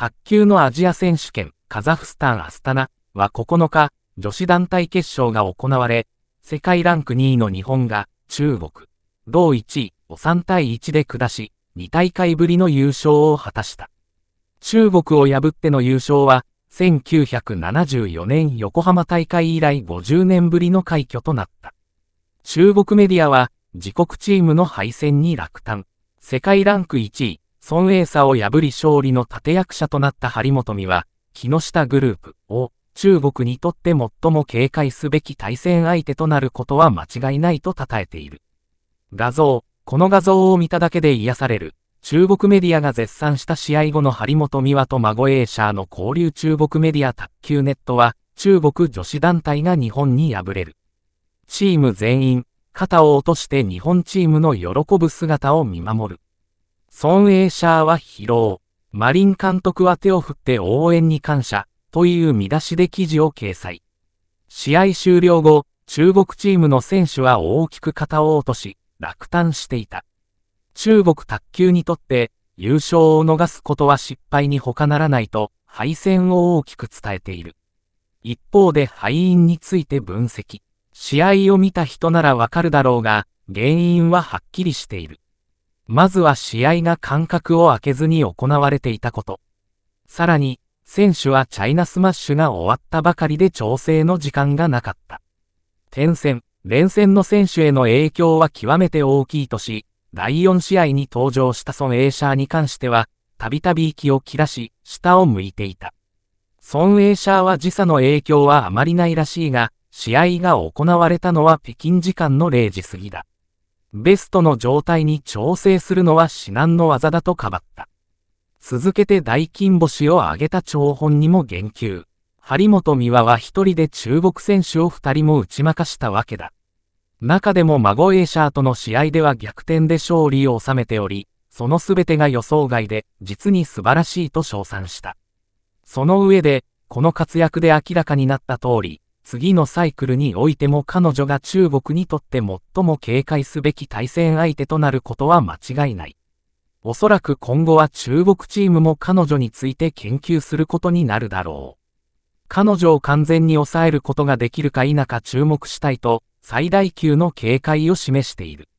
卓球のアジア選手権、カザフスタンアスタナは9日、女子団体決勝が行われ、世界ランク2位の日本が中国、同1位を3対1で下し、2大会ぶりの優勝を果たした。中国を破っての優勝は、1974年横浜大会以来50年ぶりの快挙となった。中国メディアは、自国チームの敗戦に落胆。世界ランク1位、孫英差を破り勝利の立役者となった張本美は、木下グループを中国にとって最も警戒すべき対戦相手となることは間違いないと称えている。画像、この画像を見ただけで癒される。中国メディアが絶賛した試合後の張本美和と孫エーシャーの交流中国メディア卓球ネットは、中国女子団体が日本に敗れる。チーム全員、肩を落として日本チームの喜ぶ姿を見守る。孫栄シャーは疲労。マリン監督は手を振って応援に感謝。という見出しで記事を掲載。試合終了後、中国チームの選手は大きく肩を落とし、落胆していた。中国卓球にとって、優勝を逃すことは失敗に他ならないと、敗戦を大きく伝えている。一方で敗因について分析。試合を見た人ならわかるだろうが、原因ははっきりしている。まずは試合が間隔を空けずに行われていたこと。さらに、選手はチャイナスマッシュが終わったばかりで調整の時間がなかった。転戦、連戦の選手への影響は極めて大きいとし、第4試合に登場したン・エイシャーに関しては、たびたび息を切らし、下を向いていた。ン・エイシャーは時差の影響はあまりないらしいが、試合が行われたのは北京時間の0時過ぎだ。ベストの状態に調整するのは至難の技だとかばった。続けて大金星を挙げた張本にも言及。張本美和は一人で中国選手を二人も打ち負かしたわけだ。中でも孫エーシャーとの試合では逆転で勝利を収めており、その全てが予想外で、実に素晴らしいと称賛した。その上で、この活躍で明らかになった通り、次のサイクルにおいても彼女が中国にとって最も警戒すべき対戦相手となることは間違いない。おそらく今後は中国チームも彼女について研究することになるだろう。彼女を完全に抑えることができるか否か注目したいと、最大級の警戒を示している。